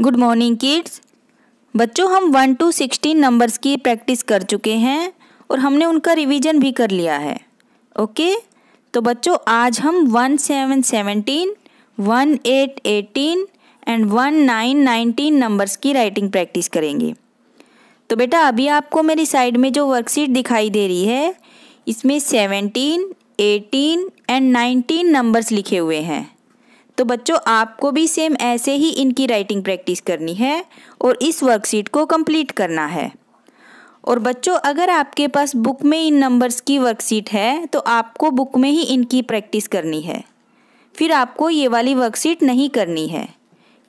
good morning kids बच्चों हम one to sixteen numbers की प्रैक्टिस कर चुके हैं और हमने उनका रिवीजन भी कर लिया है ओके तो बच्चों आज हम one seven seventeen one eight eighteen and one nine nineteen numbers की राइटिंग प्रैक्टिस करेंगे तो बेटा अभी आपको मेरी साइड में जो वर्कशीट दिखाई दे रही है इसमें seventeen eighteen and nineteen numbers लिखे हुए हैं तो बच्चों आपको भी सेम ऐसे ही इनकी राइटिंग प्रैक्टिस करनी है और इस वर्कशीट को कंप्लीट करना है और बच्चों अगर आपके पास बुक में इन नंबर्स की वर्कशीट है तो आपको बुक में ही इनकी प्रैक्टिस करनी है फिर आपको ये वाली वर्कशीट नहीं करनी है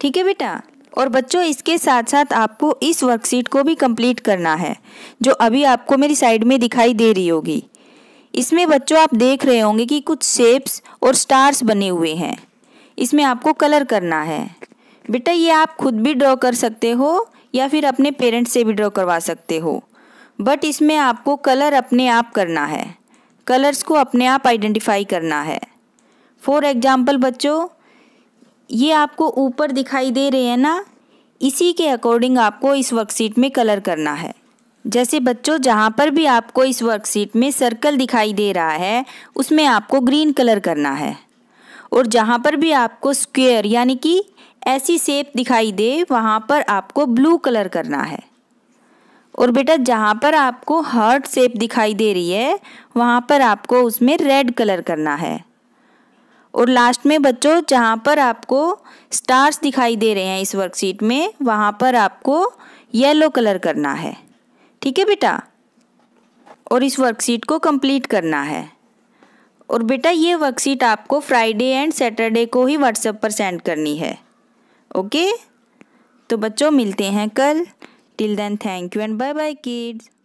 ठीक है बेटा और बच्चों इसके साथ साथ आपको इस वर्कशीट को भी कंप्लीट करना है जो अभी आपको मेरी साइड में दिखाई दे रही होगी इसमें बच्चों आप देख रहे होंगे कि कुछ शेप्स और स्टार्स बने हुए हैं इसमें आपको कलर करना है बेटा ये आप खुद भी ड्रॉ कर सकते हो या फिर अपने पेरेंट्स से भी ड्रॉ करवा सकते हो बट इसमें आपको कलर अपने आप करना है कलर्स को अपने आप आइडेंटिफाई करना है फॉर एग्ज़ाम्पल बच्चों ये आपको ऊपर दिखाई दे रहे हैं ना इसी के अकॉर्डिंग आपको इस वर्कशीट में कलर करना है जैसे बच्चों जहाँ पर भी आपको इस वर्कशीट में सर्कल दिखाई दे रहा है उसमें आपको ग्रीन कलर करना है और जहाँ पर भी आपको स्क्वेयर यानी कि ऐसी शेप दिखाई दे वहाँ पर आपको ब्लू कलर करना है और बेटा जहाँ पर आपको हार्ट सेप दिखाई दे रही है वहाँ पर आपको उसमें रेड कलर करना है और लास्ट में बच्चों जहाँ पर आपको स्टार्स दिखाई दे रहे हैं इस वर्कशीट में वहाँ पर आपको येलो कलर करना है ठीक है बेटा और इस वर्कशीट को कंप्लीट करना है और बेटा ये वर्कशीट आपको फ्राइडे एंड सैटरडे को ही व्हाट्सएप पर सेंड करनी है ओके तो बच्चों मिलते हैं कल till then thank you and bye bye kids